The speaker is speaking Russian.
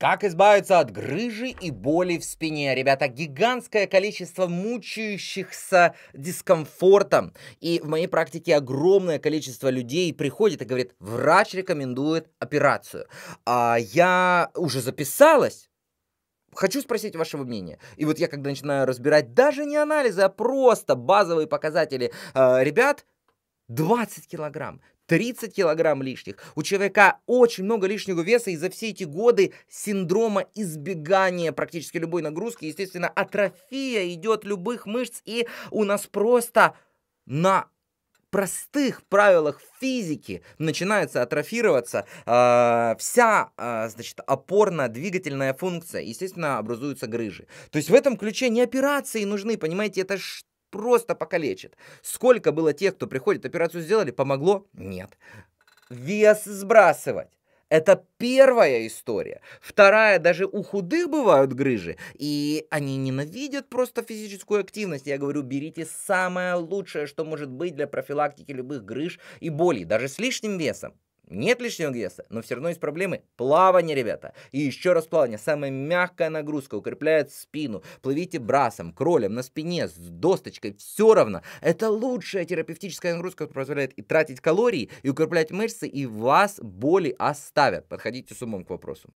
Как избавиться от грыжи и боли в спине? Ребята, гигантское количество мучающихся дискомфортом. И в моей практике огромное количество людей приходит и говорит, врач рекомендует операцию. А я уже записалась, Хочу спросить вашего мнения. И вот я когда начинаю разбирать даже не анализы, а просто базовые показатели э, ребят, 20 килограмм, 30 килограмм лишних. У человека очень много лишнего веса, и за все эти годы синдрома избегания практически любой нагрузки, естественно, атрофия идет любых мышц, и у нас просто на простых правилах физики начинается атрофироваться э, вся, э, значит, опорно-двигательная функция. Естественно, образуются грыжи. То есть в этом ключе не операции нужны, понимаете, это просто покалечит. Сколько было тех, кто приходит, операцию сделали, помогло? Нет. Вес сбрасывать. Это первая история. Вторая, даже у худых бывают грыжи, и они ненавидят просто физическую активность. Я говорю, берите самое лучшее, что может быть для профилактики любых грыж и болей, даже с лишним весом. Нет лишнего веса, но все равно есть проблемы. Плавание, ребята. И еще раз плавание. Самая мягкая нагрузка укрепляет спину. Плывите брасом, кролем, на спине, с досточкой. Все равно. Это лучшая терапевтическая нагрузка, которая позволяет и тратить калории, и укреплять мышцы, и вас боли оставят. Подходите с умом к вопросу.